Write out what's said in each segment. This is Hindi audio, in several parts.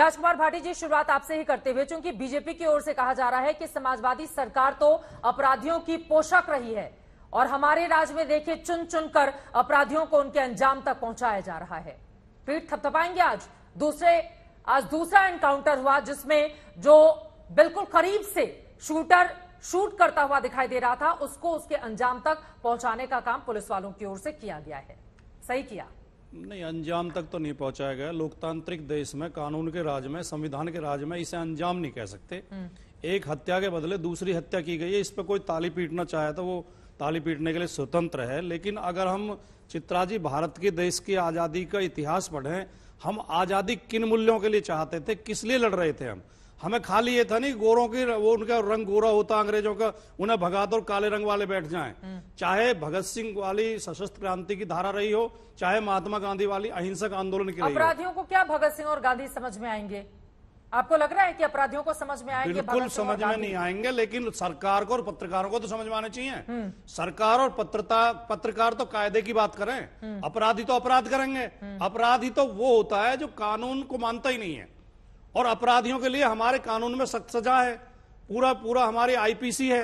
राजकुमार भाटी जी शुरुआत आपसे ही करते हुए चूंकि बीजेपी की ओर से कहा जा रहा है कि समाजवादी सरकार तो अपराधियों की पोषक रही है और हमारे राज्य में देखे चुन चुन कर अपराधियों को उनके अंजाम तक पहुंचाया जा रहा है पीठ थपथपाएंगे आज दूसरे आज दूसरा एनकाउंटर हुआ जिसमें जो बिल्कुल करीब से शूटर शूट करता हुआ दिखाई दे रहा था उसको उसके अंजाम तक पहुंचाने का काम पुलिस वालों की ओर से किया गया है सही किया नहीं अंजाम तक तो नहीं पहुंचाया गया लोकतांत्रिक देश में कानून के राज में संविधान के राज में इसे अंजाम नहीं कह सकते हम्म। एक हत्या के बदले दूसरी हत्या की गई है इस पर कोई ताली पीटना चाहे तो वो ताली पीटने के लिए स्वतंत्र है लेकिन अगर हम चित्राजी भारत के देश की आज़ादी का इतिहास पढ़ें हम आज़ादी किन मूल्यों के लिए चाहते थे किस लिए लड़ रहे थे हम हमें खाली ये था नहीं गोरों की वो उनका रंग गोरा होता अंग्रेजों का उन्हें भगा दो काले रंग वाले बैठ जाएं हम्म। चाहे भगत सिंह वाली सशस्त्र क्रांति की धारा रही हो चाहे महात्मा गांधी वाली अहिंसक आंदोलन की अपराधियों को क्या भगत सिंह और गांधी समझ में आएंगे आपको लग रहा है कि अपराधियों को समझ में आएंगे बिल्कुल समझ में नहीं आएंगे लेकिन सरकार को और पत्रकारों को तो समझ में आना चाहिए हम्म। सरकार और पत्रता पत्रकार तो कायदे की बात करें हम्म। अपराधी तो अपराध करेंगे अपराधी तो वो होता है जो कानून को मानता ही नहीं है और अपराधियों के लिए हमारे कानून में सख्त सजा है पूरा पूरा हमारे आईपीसी है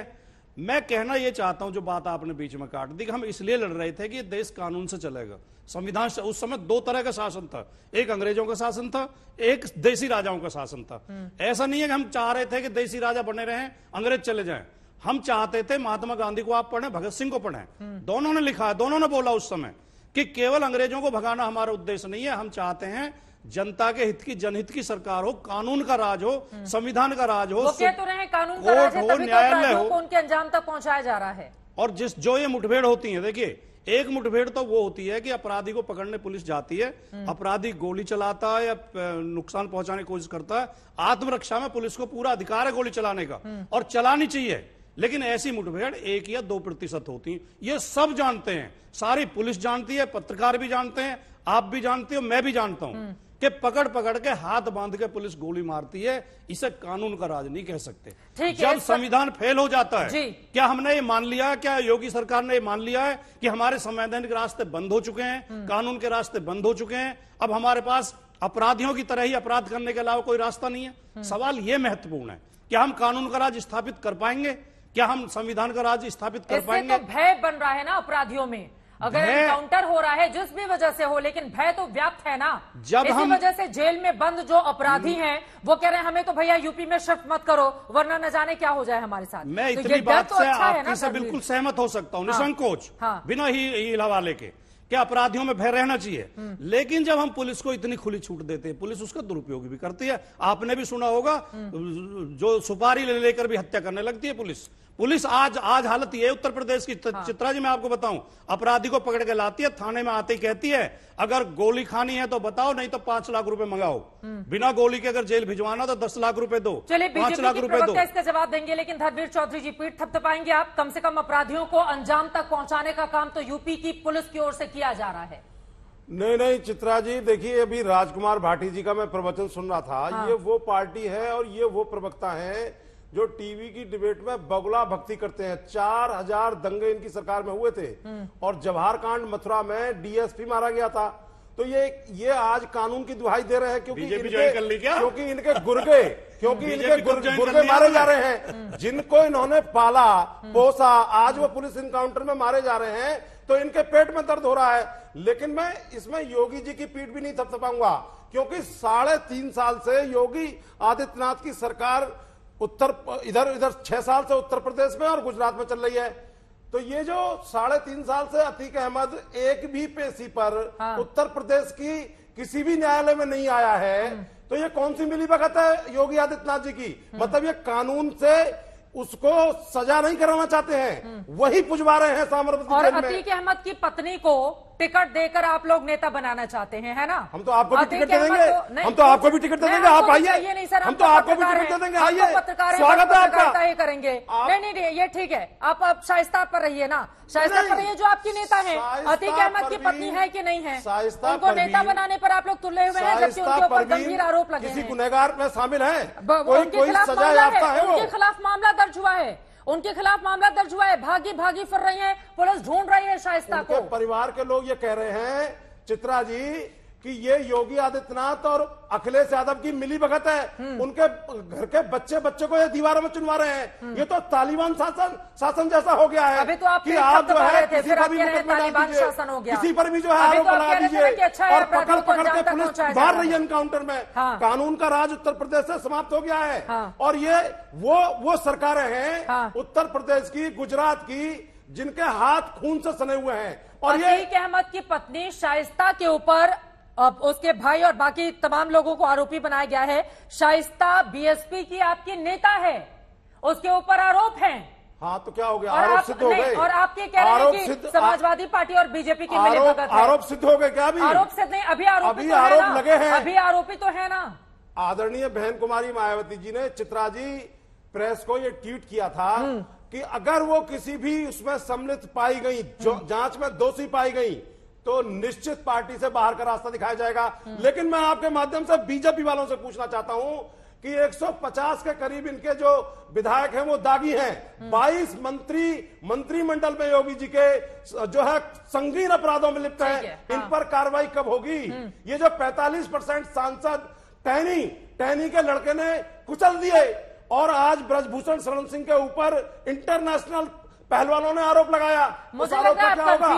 मैं कहना यह चाहता हूं जो बात आपने बीच में काट दी हम इसलिए लड़ रहे थे कि देश कानून से चलेगा संविधान उस समय दो तरह का शासन था एक अंग्रेजों का शासन था एक देशी राजाओं का शासन था हम्म। ऐसा नहीं है कि हम चाह रहे थे कि देशी राजा बने रहे अंग्रेज चले जाए हम चाहते थे महात्मा गांधी को आप पढ़े भगत सिंह को पढ़े हम्म। दोनों ने लिखा है दोनों ने बोला उस समय कि केवल अंग्रेजों को भगाना हमारा उद्देश्य नहीं है हम चाहते हैं जनता के हित की जनहित की सरकार हो कानून का राज हो संविधान का राज हो वो तो रहे कानून का राज हो तो न्यायालय हो उनके अंजाम तक पहुंचाया जा रहा है और जिस जो ये मुठभेड़ होती है देखिए एक मुठभेड़ तो वो होती है कि अपराधी को पकड़ने पुलिस जाती है हम्म। अपराधी गोली चलाता है या नुकसान पहुंचाने की कोशिश करता है आत्मरक्षा में पुलिस को पूरा अधिकार है गोली चलाने का हम्म। और चलानी चाहिए लेकिन ऐसी मुठभेड़ एक या दो प्रतिशत होती है ये सब जानते हैं सारी पुलिस जानती है पत्रकार भी जानते हैं आप भी जानते हो मैं भी जानता हूं हम्म। कि पकड़ पकड़ के हाथ बांध के पुलिस गोली मारती है इसे कानून का राज नहीं कह सकते जब संविधान फेल हो जाता है क्या हमने ये मान लिया क्या योगी सरकार ने ये मान लिया है कि हमारे संवैधानिक रास्ते बंद हो चुके हैं हम्म। कानून के रास्ते बंद हो चुके हैं अब हमारे पास अपराधियों की तरह ही अपराध करने के अलावा कोई रास्ता नहीं है हम्म। सवाल ये महत्वपूर्ण है क्या हम कानून का राज स्थापित कर पाएंगे क्या हम संविधान का राज स्थापित कर तो पाएंगे भय बन रहा है ना अपराधियों में अगर एनकाउंटर हो रहा है जिस भी वजह से हो लेकिन भय तो व्याप्त है ना जब इसी हम वजह से जेल में बंद जो अपराधी हम्म। हैं वो कह रहे हैं हमें तो भैया यूपी में शिफ्ट मत करो वरना न जाने क्या हो जाए हमारे साथ मैं तो इतनी बात तो से अच्छा आपके से बिल्कुल सहमत हो सकता हूँ हाँ। निसंकोच हाँ। बिना ही हिलावाले के क्या अपराधियों में भय रहना चाहिए हम्म। लेकिन जब हम पुलिस को इतनी खुली छूट देते हैं पुलिस उसका दुरुपयोग भी करती है आपने भी सुना होगा हम्म। जो सुपारी ले लेकर भी हत्या करने लगती है पुलिस पुलिस आज आज हालत ये उत्तर प्रदेश की हाँ। चित्रा जी मैं आपको बताऊं अपराधी को पकड़ के लाती है थाने में आते ही कहती है अगर गोली खानी है तो बताओ नहीं तो पांच लाख रुपए मंगाओ हम्म। बिना गोली के अगर जेल भिजवाना तो दस लाख रुपए दो पांच लाख रुपए दो इसका जवाब देंगे लेकिन धर्मवीर चौधरी जी पीठ थपथपाएंगे आप कम से कम अपराधियों को अंजाम तक पहुंचाने का काम तो यूपी की पुलिस की ओर से किया जा रहा है नहीं नहीं चित्रा जी देखिए अभी राजकुमार भाटी जी का मैं प्रवचन सुन रहा था हाँ। ये वो पार्टी है और ये वो प्रवक्ता है जो टीवी की डिबेट में बगुला भक्ति करते हैं चार हजार दंगे इनकी सरकार में हुए थे और जवाहर कांड मथुरा में डीएसपी मारा गया था तो ये ये आज कानून की दुहाई दे रहे हैं क्योंकि इनके क्योंकि इनके गुर्गे क्योंकि इनके गुर्गे, गुर्गे मारे जा रहे हैं जिनको इन्होंने पाला पोसा आज वो पुलिस इनकाउंटर में मारे जा रहे हैं तो इनके पेट में दर्द हो रहा है लेकिन मैं इसमें योगी जी की पीठ भी नहीं थपथपाऊंगा क्योंकि साढ़े तीन साल से योगी आदित्यनाथ की सरकार उत्तर इधर इधर छह साल से उत्तर प्रदेश में और गुजरात में चल रही है तो ये जो साढ़े तीन साल से अतीक अहमद एक भी पेशी पर हाँ। उत्तर प्रदेश की किसी भी न्यायालय में नहीं आया है हम्म। तो ये कौन सी मिली भगत है योगी आदित्यनाथ जी की हम्म। मतलब ये कानून से उसको सजा नहीं कराना चाहते हैं हम्म। वही पुजवा रहे हैं सामरपति अहमद की पत्नी को टिकट देकर आप लोग नेता बनाना चाहते हैं है ना हम तो आपको भी टिकट दे देंगे तो- हम तो आपको भी टिकट दे देंगे आप आइए नहीं सर हम तो, तो आपको भी टिकट दे देंगे आइए पत्रकार स्वागत तो है आपका ये करेंगे नहीं नहीं ये ठीक है आप आप शाइस्ता पर रहिए ना शाइस्ता पर रहिए जो आपकी नेता है अतीक अहमद की पत्नी है की नहीं है उनको नेता बनाने पर आप लोग तुले हुए हैं जबकि उनके ऊपर गंभीर आरोप लगे किसी गुनहगार में शामिल है उनके खिलाफ है उनके खिलाफ मामला दर्ज हुआ है उनके खिलाफ मामला दर्ज हुआ है भागी भागी फिर रही है पुलिस ढूंढ रही है शाइस्ता को परिवार के लोग ये कह रहे हैं चित्रा जी कि ये योगी आदित्यनाथ और अखिलेश यादव की मिली भगत है हम्म। उनके घर के बच्चे बच्चे को ये दीवारों में चुनवा रहे हैं हम्म। ये तो तालिबान शासन शासन जैसा हो गया है अभी तो आप कि आप जो है किसी पर भी किसी पर भी जो है आरोप लगा तो दीजिए अच्छा और पकड़ पकड़ के पुलिस मार रही है इनकाउंटर में हाँ। कानून का राज उत्तर प्रदेश से समाप्त हो गया है हाँ। और ये वो वो सरकारें हैं हाँ। उत्तर प्रदेश की गुजरात की जिनके हाथ खून से सने हुए हैं और ये अहमद की पत्नी शाइस्ता के ऊपर अब उसके भाई और बाकी तमाम लोगों को आरोपी बनाया गया है शाइस्ता बीएसपी की आपकी नेता है उसके ऊपर आरोप है हाँ तो क्या हो गया आरोप सिद्ध हो गए और आपके कह रहे हैं कि समाजवादी पार्टी और बीजेपी के मिले आरोप सिद्ध हो गए क्या अभी आरोप सिद्ध नहीं अभी आरोपी अभी तो आरोप लगे हैं अभी आरोपी तो है ना आदरणीय बहन कुमारी मायावती जी ने चित्रा जी प्रेस को ये ट्वीट किया था हम्म। कि अगर वो किसी भी उसमें सम्मिलित पाई गई हम्म। जांच में दोषी पाई गई तो निश्चित पार्टी से बाहर का रास्ता दिखाया जाएगा लेकिन मैं आपके माध्यम से बीजेपी वालों से पूछना चाहता हूं कि 150 के करीब इनके जो विधायक हैं वो दागी हैं 22 मंत्री मंत्रिमंडल में योगी जी के जो है संगीन अपराधों में लिप्त हैं है, हाँ। इन पर कार्रवाई कब होगी हम्म। ये जो 45 परसेंट सांसद टहनी टहनी के लड़के ने कुचल दिए और आज ब्रजभूषण शरण सिंह के ऊपर इंटरनेशनल पहलवानों ने आरोप लगाया मुझे आरोप का क्या होगा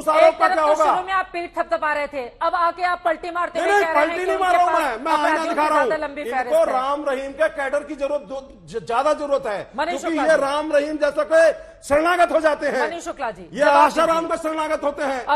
उस आरोप का क्या तो होगा में आप पीठ थपथपा रहे थे अब आके आप पलटी मारते नहीं, नहीं पलटी नहीं मार रहा हूँ मैं मैं दिखा रहा हूँ इनको राम रहीम के कैडर की जरूरत ज्यादा जरूरत है क्योंकि ये राम रहीम जैसा के शरणागत हो जाते हैं मनीष शुक्ला जी ये आशा राम का शरणागत होते हैं